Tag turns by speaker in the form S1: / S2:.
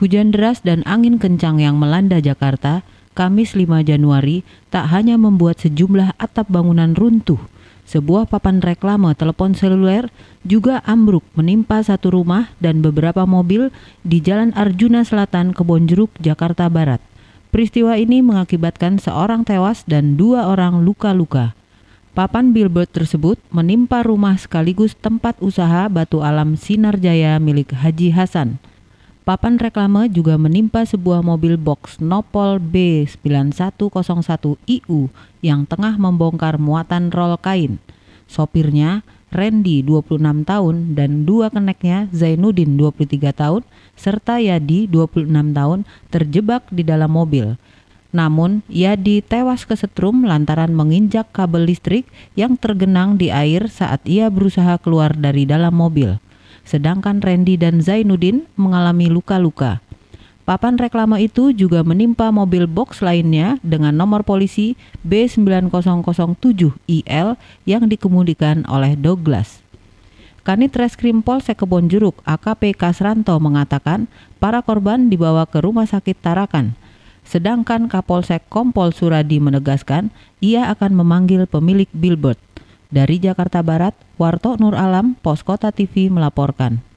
S1: Hujan deras dan angin kencang yang melanda Jakarta, Kamis 5 Januari, tak hanya membuat sejumlah atap bangunan runtuh, sebuah papan reklame telepon seluler juga ambruk menimpa satu rumah dan beberapa mobil di Jalan Arjuna Selatan, Kebonjeruk, Jakarta Barat. Peristiwa ini mengakibatkan seorang tewas dan dua orang luka-luka. Papan billboard tersebut menimpa rumah sekaligus tempat usaha batu alam Sinar Jaya milik Haji Hasan. Papan reklame juga menimpa sebuah mobil box Nopol B9101IU yang tengah membongkar muatan rol kain. Sopirnya, Randy 26 tahun dan dua keneknya Zainuddin 23 tahun serta Yadi 26 tahun terjebak di dalam mobil. Namun, Yadi tewas kesetrum lantaran menginjak kabel listrik yang tergenang di air saat ia berusaha keluar dari dalam mobil sedangkan Randy dan Zainuddin mengalami luka-luka. Papan reklama itu juga menimpa mobil box lainnya dengan nomor polisi B9007IL yang dikemudikan oleh Douglas. Kanit Reskrim Polsek Kebonjeruk AKP Kasranto mengatakan para korban dibawa ke rumah sakit Tarakan. Sedangkan Kapolsek Kompol Suradi menegaskan ia akan memanggil pemilik billboard. Dari Jakarta Barat, Warto Nur Alam, Pos Kota TV melaporkan.